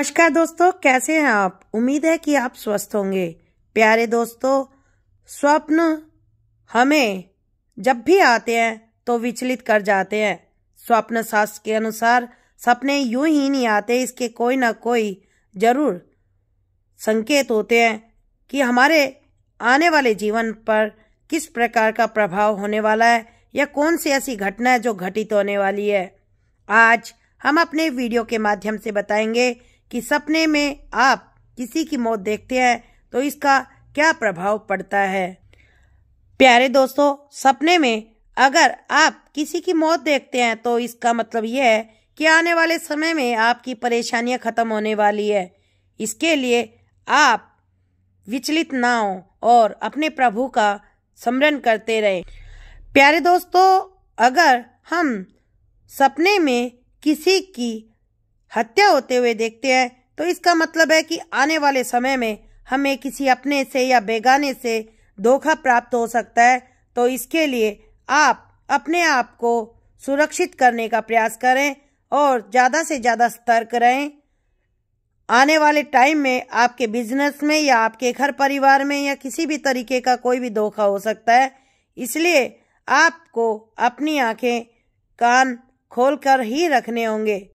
नमस्कार दोस्तों कैसे हैं आप उम्मीद है कि आप स्वस्थ होंगे प्यारे दोस्तों स्वप्न हमें जब भी आते हैं तो विचलित कर जाते हैं स्वप्न शास्त्र के अनुसार सपने यूं ही नहीं आते इसके कोई ना कोई जरूर संकेत होते हैं कि हमारे आने वाले जीवन पर किस प्रकार का प्रभाव होने वाला है या कौन सी ऐसी घटना है जो घटित होने वाली है आज हम अपने वीडियो के माध्यम से बताएंगे कि सपने में आप किसी की मौत देखते हैं तो इसका क्या प्रभाव पड़ता है प्यारे दोस्तों सपने में अगर आप किसी की मौत देखते हैं तो इसका मतलब यह है कि आने वाले समय में आपकी परेशानियां खत्म होने वाली है इसके लिए आप विचलित ना हो और अपने प्रभु का स्मरण करते रहे प्यारे दोस्तों अगर हम सपने में किसी की हत्या होते हुए देखते हैं तो इसका मतलब है कि आने वाले समय में हमें किसी अपने से या बेगाने से धोखा प्राप्त हो सकता है तो इसके लिए आप अपने आप को सुरक्षित करने का प्रयास करें और ज़्यादा से ज़्यादा सतर्क रहें आने वाले टाइम में आपके बिजनेस में या आपके घर परिवार में या किसी भी तरीके का कोई भी धोखा हो सकता है इसलिए आपको अपनी आंखें कान खोलकर ही रखने होंगे